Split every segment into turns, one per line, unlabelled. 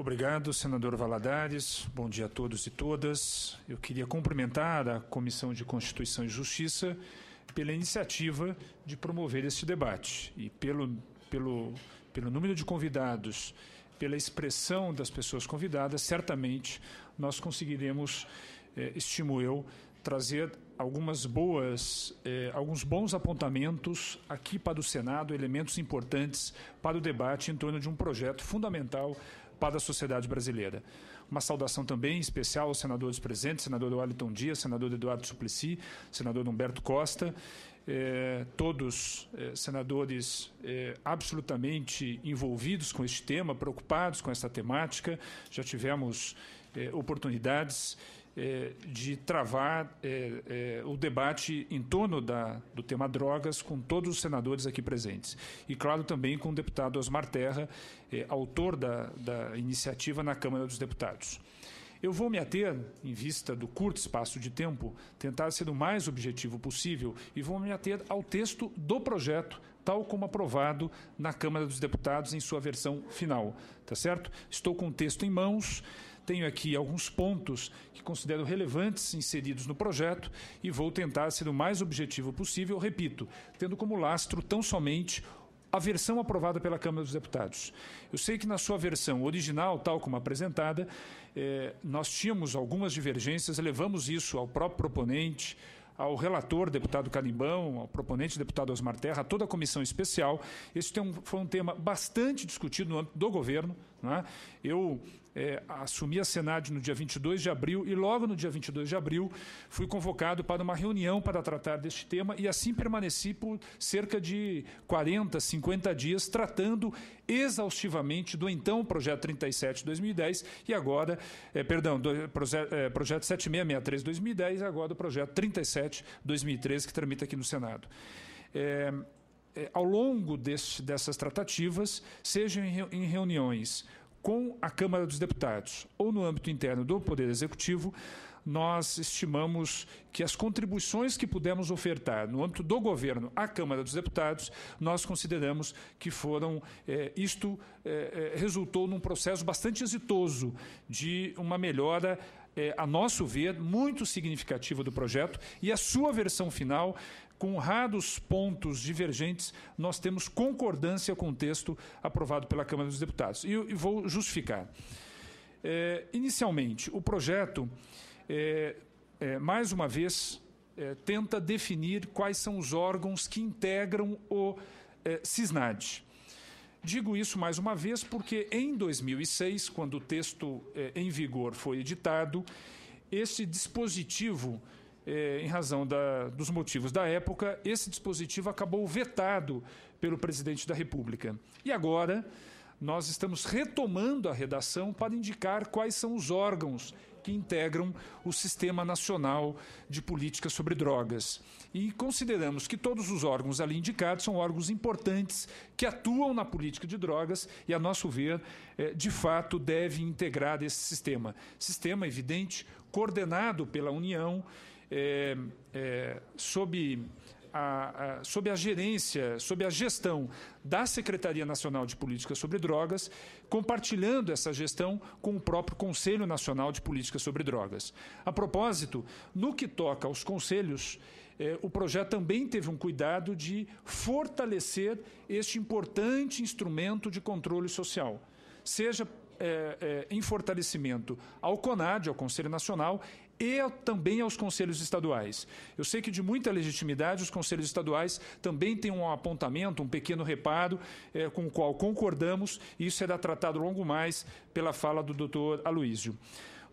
Obrigado, senador Valadares. Bom dia a todos e todas. Eu queria cumprimentar a Comissão de Constituição e Justiça pela iniciativa de promover este debate e pelo, pelo, pelo número de convidados, pela expressão das pessoas convidadas, certamente nós conseguiremos, eh, estimo eu, trazer algumas boas, eh, alguns bons apontamentos aqui para o Senado, elementos importantes para o debate em torno de um projeto fundamental para a sociedade brasileira. Uma saudação também especial aos senadores presentes, senador Wellington Dias, senador Eduardo Suplicy, senador Humberto Costa, eh, todos eh, senadores eh, absolutamente envolvidos com este tema, preocupados com esta temática. Já tivemos eh, oportunidades é, de travar é, é, o debate em torno da, do tema drogas com todos os senadores aqui presentes. E, claro, também com o deputado Osmar Terra, autor da, da iniciativa na Câmara dos Deputados. Eu vou me ater, em vista do curto espaço de tempo, tentar ser o mais objetivo possível e vou me ater ao texto do projeto, tal como aprovado na Câmara dos Deputados em sua versão final. Tá certo? Estou com o texto em mãos. Tenho aqui alguns pontos que considero relevantes inseridos no projeto e vou tentar ser o mais objetivo possível, repito, tendo como lastro tão somente a versão aprovada pela Câmara dos Deputados. Eu sei que na sua versão original, tal como apresentada, eh, nós tínhamos algumas divergências, levamos isso ao próprio proponente, ao relator, deputado Canimbão, ao proponente, deputado Osmar Terra, a toda a comissão especial. Esse tem é um, foi um tema bastante discutido no âmbito do governo, né? Eu é, assumi a Senado no dia 22 de abril e logo no dia 22 de abril fui convocado para uma reunião para tratar deste tema e assim permaneci por cerca de 40, 50 dias tratando exaustivamente do então projeto 37 2010 e agora, é, perdão, do, proje, é, projeto 7663 2010 e agora o projeto 37 2013 que tramita aqui no Senado. É, é, ao longo deste, dessas tratativas, seja em reuniões com a Câmara dos Deputados ou no âmbito interno do Poder Executivo, nós estimamos que as contribuições que pudemos ofertar no âmbito do governo à Câmara dos Deputados, nós consideramos que foram, é, isto é, é resultou num processo bastante exitoso de uma melhora é, a nosso ver, muito significativa do projeto e a sua versão final com raros pontos divergentes, nós temos concordância com o texto aprovado pela Câmara dos Deputados. E, e vou justificar. É, inicialmente, o projeto, é, é, mais uma vez, é, tenta definir quais são os órgãos que integram o é, CISNAD. Digo isso mais uma vez porque, em 2006, quando o texto é, em vigor foi editado, esse dispositivo eh, em razão da, dos motivos da época, esse dispositivo acabou vetado pelo presidente da República. E agora nós estamos retomando a redação para indicar quais são os órgãos que integram o Sistema Nacional de Política sobre Drogas. E consideramos que todos os órgãos ali indicados são órgãos importantes que atuam na política de drogas e, a nosso ver, eh, de fato, devem integrar esse sistema. Sistema, evidente, coordenado pela União é, é, sob a, a, sob a gerência, sob a gestão da Secretaria Nacional de Política sobre Drogas, compartilhando essa gestão com o próprio Conselho Nacional de Política sobre Drogas. A propósito, no que toca aos conselhos, eh, o projeto também teve um cuidado de fortalecer este importante instrumento de controle social, seja é, é, em fortalecimento ao CONAD, ao Conselho Nacional, e também aos conselhos estaduais. Eu sei que de muita legitimidade os conselhos estaduais também têm um apontamento, um pequeno reparo é, com o qual concordamos e isso será tratado longo mais pela fala do doutor Aloísio.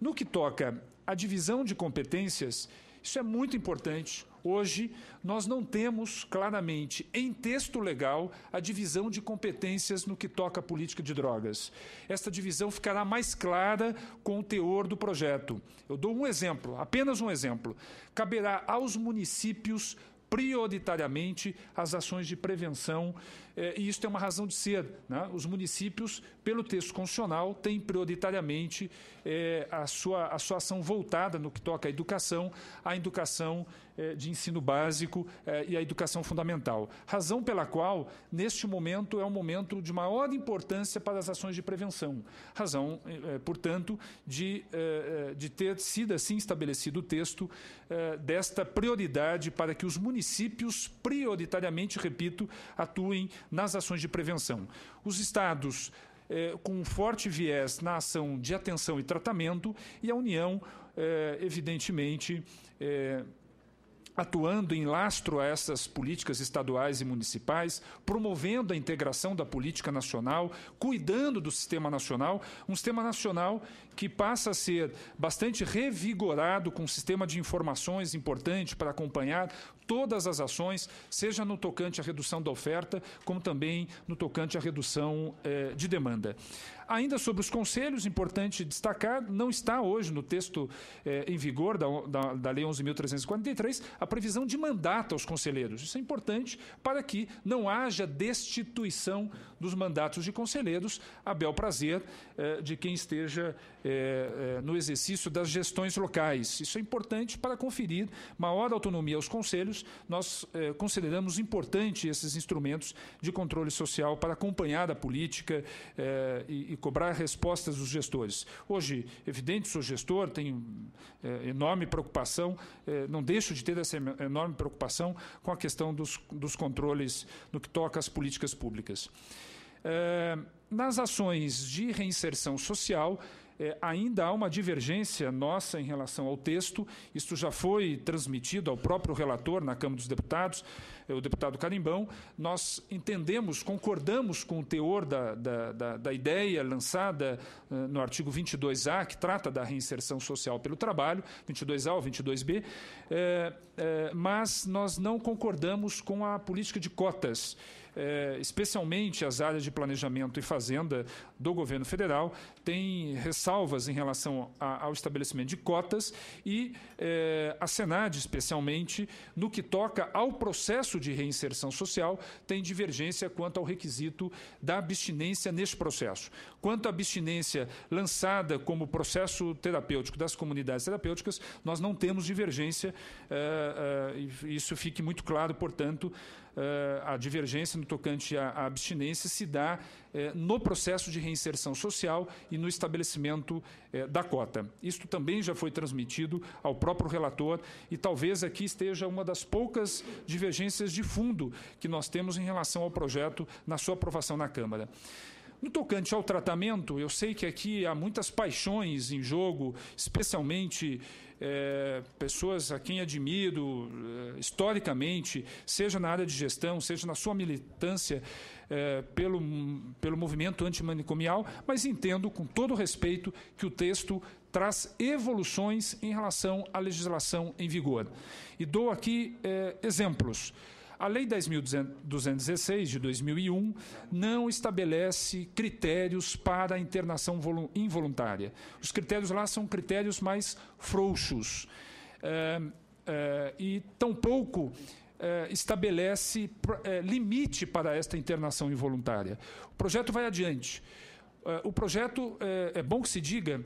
No que toca à divisão de competências, isso é muito importante. Hoje, nós não temos claramente em texto legal a divisão de competências no que toca à política de drogas. Esta divisão ficará mais clara com o teor do projeto. Eu dou um exemplo, apenas um exemplo. Caberá aos municípios prioritariamente as ações de prevenção, eh, e isso tem é uma razão de ser. Né? Os municípios, pelo texto constitucional, têm prioritariamente eh, a, sua, a sua ação voltada no que toca à educação, à educação eh, de ensino básico eh, e a educação fundamental. Razão pela qual, neste momento, é um momento de maior importância para as ações de prevenção. Razão, eh, portanto, de, de ter sido assim estabelecido o texto desta prioridade para que os municípios, prioritariamente, repito, atuem nas ações de prevenção. Os estados. É, com um forte viés na ação de atenção e tratamento, e a União, é, evidentemente, é atuando em lastro a essas políticas estaduais e municipais, promovendo a integração da política nacional, cuidando do sistema nacional, um sistema nacional que passa a ser bastante revigorado com um sistema de informações importante para acompanhar todas as ações, seja no tocante à redução da oferta, como também no tocante à redução eh, de demanda. Ainda sobre os conselhos, importante destacar, não está hoje no texto eh, em vigor da, da, da Lei 11.343 a previsão de mandato aos conselheiros. Isso é importante para que não haja destituição dos mandatos de conselheiros, a bel prazer eh, de quem esteja eh, eh, no exercício das gestões locais. Isso é importante para conferir maior autonomia aos conselhos brasileiros, nós eh, consideramos importante esses instrumentos de controle social para acompanhar a política eh, e, e, cobrar respostas dos gestores. Hoje, evidente, sou gestor, tenho eh, enorme preocupação, não deixo de ter essa enorme preocupação com a questão dos, dos controles no que toca às políticas públicas. nas ações de reinserção social, é, ainda há uma divergência nossa em relação ao texto. Isso já foi transmitido ao próprio relator na Câmara dos Deputados, é, o deputado Carimbão. Nós entendemos, concordamos com o teor da, da, da, da ideia lançada é, no artigo 22A, que trata da reinserção social pelo trabalho, 22A ou 22B, é, é, mas nós não concordamos com a política de cotas é, especialmente as áreas de planejamento e fazenda do governo federal, têm ressalvas em relação a, ao estabelecimento de cotas e é, a Senad, especialmente, no que toca ao processo de reinserção social, tem divergência quanto ao requisito da abstinência neste processo. Quanto à abstinência lançada como processo terapêutico das comunidades terapêuticas, nós não temos divergência, é, é, isso fique muito claro, portanto, eh, a divergência no tocante à abstinência se dá eh, no processo de reinserção social e no estabelecimento eh, da cota. Isto também já foi transmitido ao próprio relator e talvez aqui esteja uma das poucas divergências de fundo que nós temos em relação ao projeto na sua aprovação na Câmara. No tocante ao tratamento, eu sei que aqui há muitas paixões em jogo, especialmente é, pessoas a quem admiro é, historicamente, seja na área de gestão, seja na sua militância é, pelo, pelo movimento antimanicomial, mas entendo com todo respeito que o texto traz evoluções em relação à legislação em vigor. E dou aqui exemplos. A Lei 10.216 de 2001 não estabelece critérios para a internação involuntária. Os critérios lá são critérios mais frouxos. É, é, e tampouco é, estabelece limite para esta internação involuntária. O projeto vai adiante. o projeto, é bom que se diga,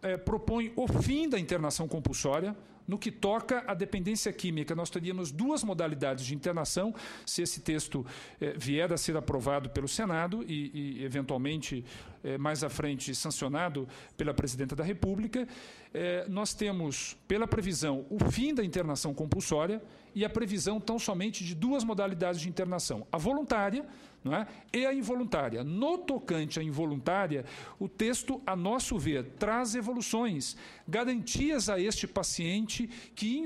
é, propõe o fim da internação compulsória, no que toca à dependência química, nós teríamos duas modalidades de internação, se esse texto eh, vier a ser aprovado pelo Senado e, e eventualmente, é, mais à frente sancionado pela Presidenta da República, é, nós temos, pela previsão, o fim da internação compulsória e a previsão tão somente de duas modalidades de internação: a voluntária não é, e a involuntária. No tocante à involuntária, o texto, a nosso ver, traz evoluções, garantias a este paciente que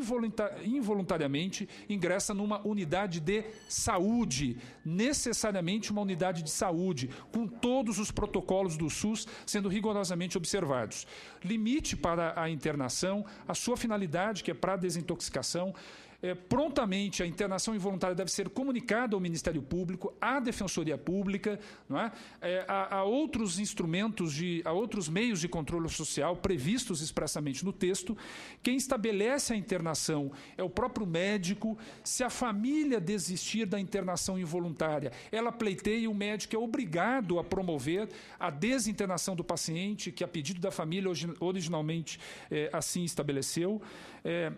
involuntariamente ingressa numa unidade de saúde, necessariamente uma unidade de saúde, com todos os protocolos protocolos do SUS sendo rigorosamente observados limite para a internação, a sua finalidade, que é para a desintoxicação. É, prontamente a internação involuntária deve ser comunicada ao Ministério Público, à Defensoria Pública, não é? é a, a, outros instrumentos, de, a outros meios de controle social previstos expressamente no texto. Quem estabelece a internação é o próprio médico. Se a família desistir da internação involuntária, ela pleiteia e o médico é obrigado a promover a desinternação do paciente, que é a pedido da família originalmente é, assim estabeleceu. É,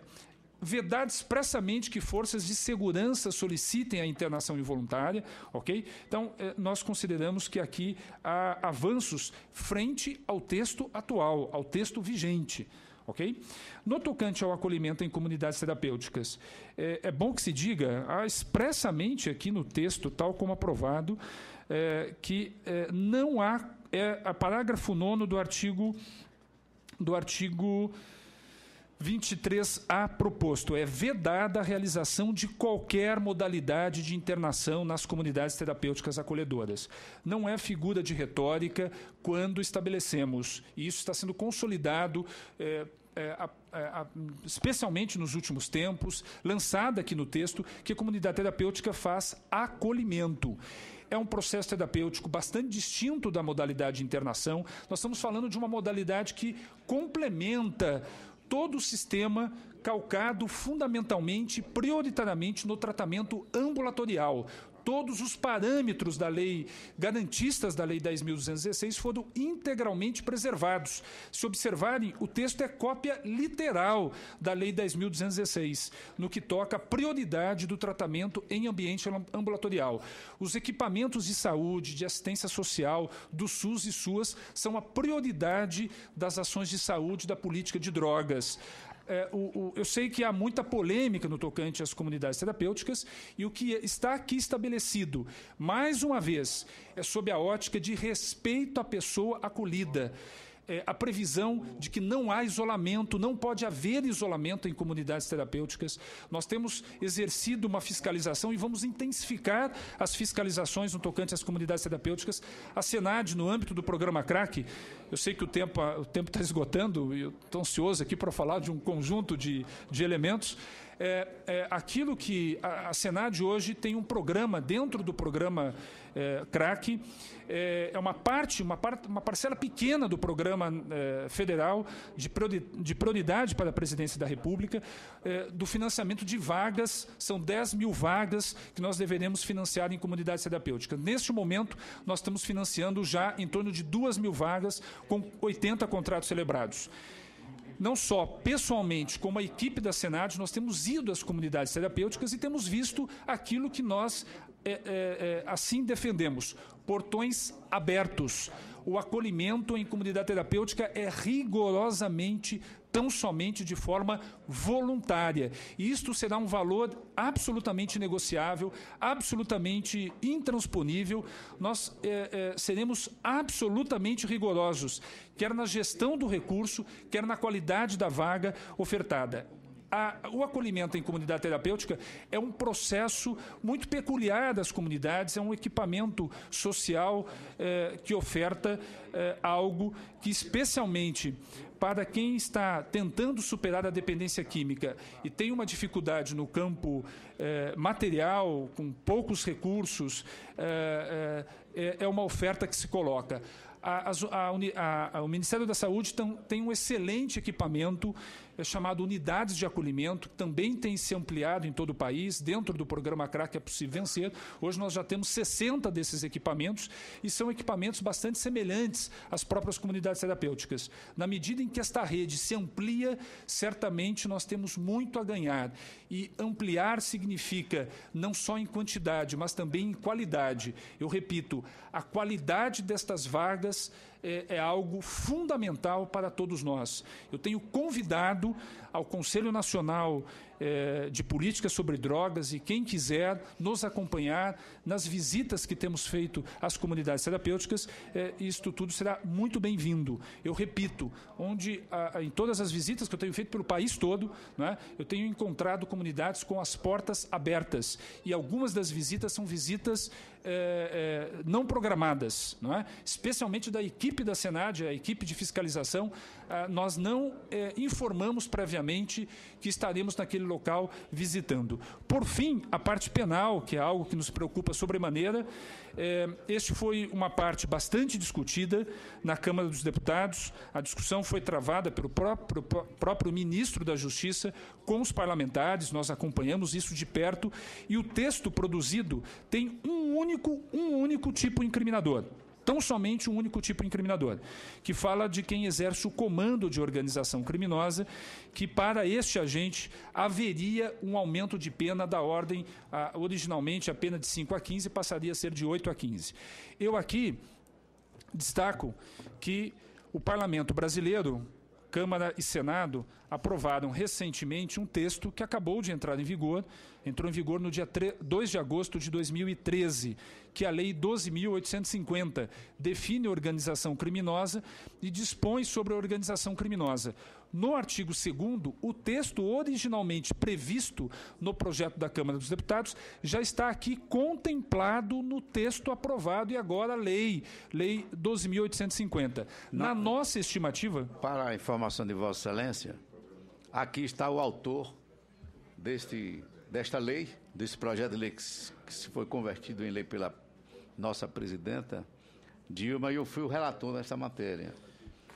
vedar expressamente que forças de segurança solicitem a internação involuntária, ok? Então, é, nós consideramos que aqui há avanços frente ao texto atual, ao texto vigente. ok? No tocante ao acolhimento em comunidades terapêuticas, é, é bom que se diga expressamente aqui no texto, tal como aprovado, é, que é, não há é a parágrafo 9 do artigo do artigo 23A proposto é vedada a realização de qualquer modalidade de internação nas comunidades terapêuticas acolhedoras. Não é figura de retórica quando estabelecemos, e isso está sendo consolidado. É, é, é, especialmente nos últimos tempos, lançada aqui no texto, que a comunidade terapêutica faz acolhimento é um processo terapêutico bastante distinto da modalidade de internação. Nós estamos falando de uma modalidade que complementa todo o sistema calcado fundamentalmente, prioritariamente no tratamento ambulatorial todos os parâmetros da lei garantistas da lei 10.216 foram integralmente preservados. Se observarem, o texto é cópia literal da lei 10.216, no que toca à prioridade do tratamento em ambiente ambulatorial. Os equipamentos de saúde, de assistência social, do SUS e SUAS são a prioridade das ações de saúde da política de drogas é, o, o, eu sei que há muita polêmica no tocante às comunidades terapêuticas e o que está aqui estabelecido, mais uma vez, é sob a ótica de respeito à pessoa acolhida é, a previsão de que não há isolamento, não pode haver isolamento em comunidades terapêuticas. Nós temos exercido uma fiscalização e vamos intensificar as fiscalizações no tocante às comunidades terapêuticas. A Senad, no âmbito do programa CRAC, eu sei que o tempo está esgotando e eu estou ansioso aqui para falar de um conjunto de, de elementos é, é, aquilo que a, a Senad hoje tem um programa, dentro do programa é, CRAC, é, é uma parte, uma, par, uma parcela pequena do programa é, federal de, priori, de prioridade para a presidência da República, é, do financiamento de vagas, são 10 mil vagas que nós deveremos financiar em comunidades terapêuticas. Neste momento, nós estamos financiando já em torno de 2 mil vagas, com 80 contratos celebrados não só pessoalmente, como a equipe da Senad, nós temos ido às comunidades terapêuticas e temos visto aquilo que nós é, é, é, assim defendemos: portões abertos. O acolhimento em comunidade terapêutica é rigorosamente tão somente de forma voluntária. E isto será um valor absolutamente negociável, absolutamente intransponível. Nós é, é, seremos absolutamente rigorosos, quer na gestão do recurso, quer na qualidade da vaga ofertada a, o acolhimento em comunidade terapêutica é um processo muito peculiar das comunidades, é um equipamento social eh, que oferta eh, algo que, especialmente para quem está tentando superar a dependência química e tem uma dificuldade no campo eh, material, com poucos recursos, é, é uma oferta que se coloca. A, a, a, o Ministério da Saúde tem um excelente equipamento é chamado Unidades de Acolhimento, que também tem se ampliado em todo o país. Dentro do programa CRAC é possível vencer. Hoje nós já temos 60 desses equipamentos e são equipamentos bastante semelhantes às próprias comunidades terapêuticas. Na medida em que esta rede se amplia, certamente nós temos muito a ganhar. E ampliar significa não só em quantidade, mas também em qualidade. Eu repito, a qualidade destas vagas é, é algo fundamental para todos nós. Eu tenho convidado ao Conselho Nacional eh, de Política sobre Drogas e quem quiser nos acompanhar nas visitas que temos feito às comunidades terapêuticas, eh, isto tudo será muito bem-vindo. Eu repito, onde a, a, em todas as visitas que eu tenho feito pelo país todo, né, eu tenho encontrado comunidades com as portas abertas e algumas das visitas são visitas eh, eh não programadas, não é? especialmente da equipe da Senad, a equipe de fiscalização, ah, nós não eh, informamos previamente obviamente, que estaremos naquele local visitando. Por fim, a parte penal, que é algo que nos preocupa sobremaneira. É, este foi uma parte bastante discutida na Câmara dos Deputados. A discussão foi travada pelo próprio, próprio ministro da Justiça com os parlamentares. Nós acompanhamos isso de perto. E o texto produzido tem um único, um único tipo incriminador tão somente um único tipo incriminador, que fala de quem exerce o comando de organização criminosa, que para este agente haveria um aumento de pena da ordem, originalmente a pena de 5 a 15 passaria a ser de 8 a 15. Eu aqui destaco que o parlamento brasileiro, Câmara e Senado, aprovaram recentemente um texto que acabou de entrar em vigor, entrou em vigor no dia 3, 2 de agosto de 2013, que é a Lei 12.850 define organização criminosa e dispõe sobre a organização criminosa. No artigo 2, o texto originalmente previsto no projeto da Câmara dos Deputados já está aqui contemplado no texto aprovado e agora a lei, Lei 12.850. Na, Na nossa estimativa. Para a informação de Vossa Excelência, Aqui está o autor deste, desta lei, desse projeto de lei que, se foi convertido em lei pela nossa presidenta, Dilma, e eu fui o relator nesta matéria.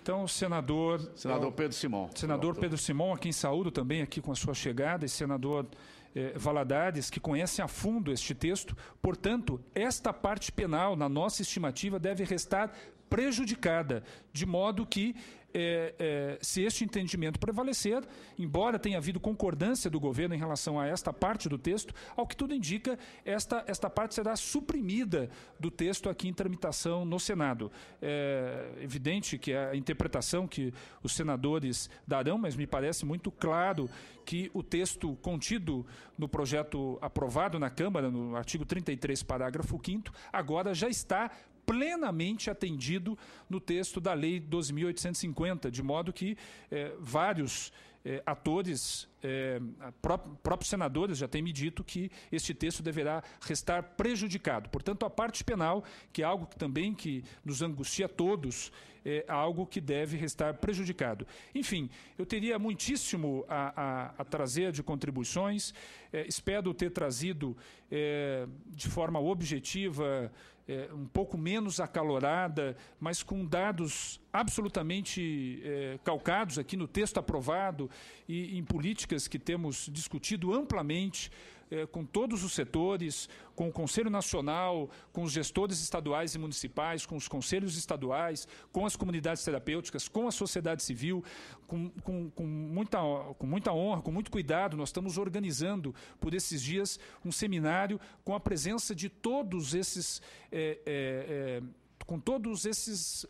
Então, senador. Senador é Pedro Simão. Senador Pedro Simão, a quem saúdo também aqui com a sua chegada, e senador eh, Valadares, que conhece a fundo este texto. Portanto, esta parte penal, na nossa estimativa, deve restar prejudicada, de modo que é, é, se este entendimento prevalecer, embora tenha havido concordância do governo em relação a esta parte do texto, ao que tudo indica, esta, esta parte será suprimida do texto aqui em tramitação no Senado. É evidente que a interpretação que os senadores darão, mas me parece muito claro que o texto contido no projeto aprovado na Câmara, no artigo 33, parágrafo 5, agora já está plenamente atendido no texto da Lei 12.850, de modo que eh, vários eh, atores, eh, pró próprios senadores já têm me dito que este texto deverá restar prejudicado. Portanto, a parte penal, que é algo que também que nos angustia a todos, é algo que deve restar prejudicado. Enfim, eu teria muitíssimo a, a, a trazer de contribuições, espero ter trazido de forma objetiva, é, um pouco menos acalorada, mas com dados absolutamente é, calcados aqui no texto aprovado e em políticas que temos discutido amplamente eh, com todos os setores, com o Conselho Nacional, com os gestores estaduais e municipais, com os conselhos estaduais, com as comunidades terapêuticas, com a sociedade civil, com, com, com, muita, com muita honra, com muito cuidado. Nós estamos organizando por esses dias um seminário com a presença de todos esses. Eh, eh, com todos esses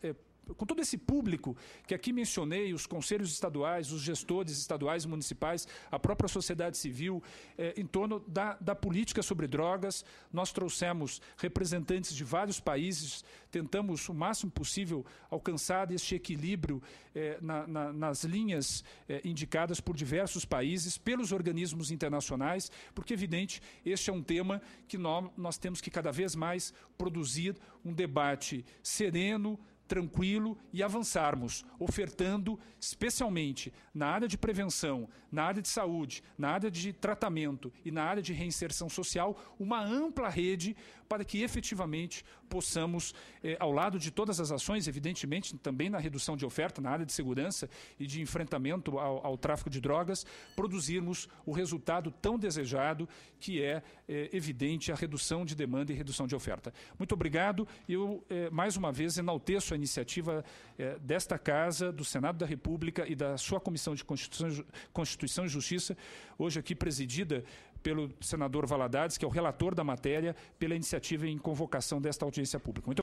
com todo esse público que aqui mencionei, os conselhos estaduais, os gestores estaduais e municipais, a própria sociedade civil, eh, em torno da, da política sobre drogas. Nós trouxemos representantes de vários países, tentamos o máximo possível alcançar este equilíbrio eh, na, na, nas linhas eh, indicadas por diversos países, pelos organismos internacionais, porque, é evidente, este é um tema que nós, nós temos que cada vez mais produzir um debate sereno, tranquilo e avançarmos, ofertando, especialmente na área de prevenção, na área de saúde, na área de tratamento e na área de reinserção social, uma ampla rede para que efetivamente possamos, eh, ao lado de todas as ações, evidentemente também na redução de oferta, na área de segurança e de enfrentamento ao, ao tráfico de drogas, produzirmos o resultado tão desejado que é eh, evidente a redução de demanda e redução de oferta. Muito obrigado. Eu, eh, mais uma vez, enalteço a iniciativa eh, desta Casa, do Senado da República e da sua Comissão de Constituição, Constituição e Justiça, hoje aqui presidida pelo senador Valadares, que é o relator da matéria, pela iniciativa em convocação desta audiência pública. Muito